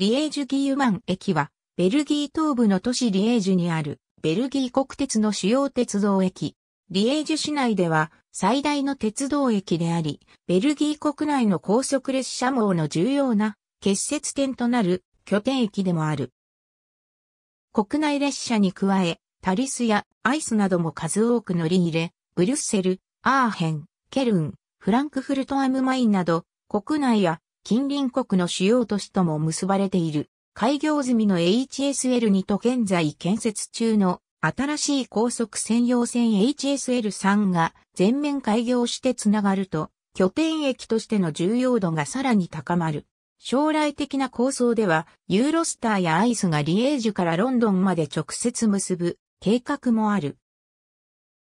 リエージュ・ギーユマン駅は、ベルギー東部の都市リエージュにある、ベルギー国鉄の主要鉄道駅。リエージュ市内では、最大の鉄道駅であり、ベルギー国内の高速列車網の重要な結節点となる拠点駅でもある。国内列車に加え、タリスやアイスなども数多く乗り入れ、ブリュッセル、アーヘン、ケルン、フランクフルトアムマインなど、国内や近隣国の主要都市とも結ばれている、開業済みの HSL2 と現在建設中の新しい高速専用線 HSL3 が全面開業してつながると、拠点駅としての重要度がさらに高まる。将来的な構想では、ユーロスターやアイスがリエージュからロンドンまで直接結ぶ計画もある。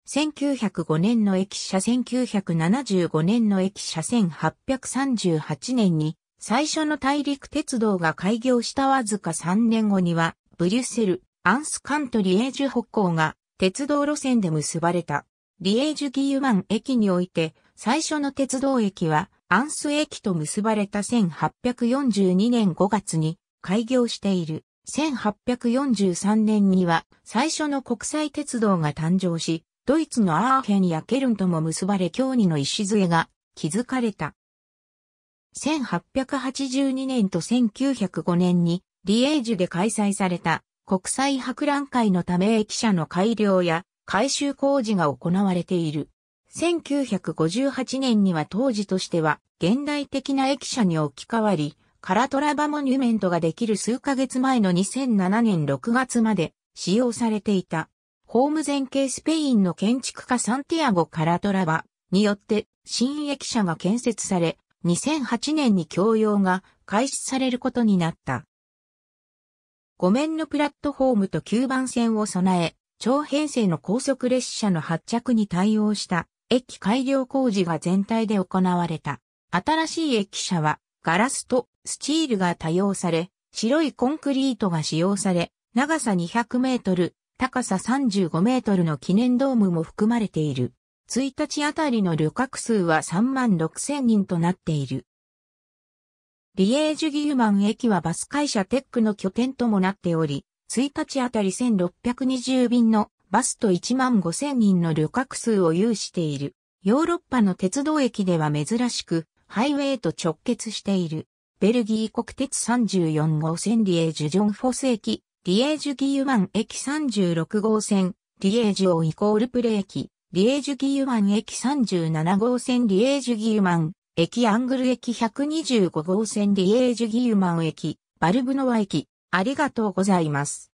1905年の駅舎1975年の駅舎1838年に最初の大陸鉄道が開業したわずか3年後にはブリュッセル、アンスカントリエージュ北港が鉄道路線で結ばれた。リエージュギーユマン駅において最初の鉄道駅はアンス駅と結ばれた1842年5月に開業している。1843年には最初の国際鉄道が誕生し、ドイツのアーヘンやケルンとも結ばれ協議の礎が築かれた。1882年と1905年にリエージュで開催された国際博覧会のため駅舎の改良や改修工事が行われている。1958年には当時としては現代的な駅舎に置き換わり、カラトラバモニュメントができる数ヶ月前の2007年6月まで使用されていた。ホーム前景スペインの建築家サンティアゴ・カラトラバによって新駅舎が建設され、2008年に供用が開始されることになった。5面のプラットフォームと9番線を備え、長編成の高速列車の発着に対応した駅改良工事が全体で行われた。新しい駅舎はガラスとスチールが多用され、白いコンクリートが使用され、長さ200メートル、高さ35メートルの記念ドームも含まれている。1日あたりの旅客数は3万6千人となっている。リエージュギューマン駅はバス会社テックの拠点ともなっており、1日あたり1620便のバスと1万5000人の旅客数を有している。ヨーロッパの鉄道駅では珍しく、ハイウェイと直結している。ベルギー国鉄34号線リエージュジョンフォス駅、リエージュ・ギーワン駅36号線、リエージュオイコールプレーリエージュ・ギーワン駅37号線、リエージュ・ギーマン駅アングル駅125号線、リエージュ・ギーマン駅、バルブノワ駅、ありがとうございます。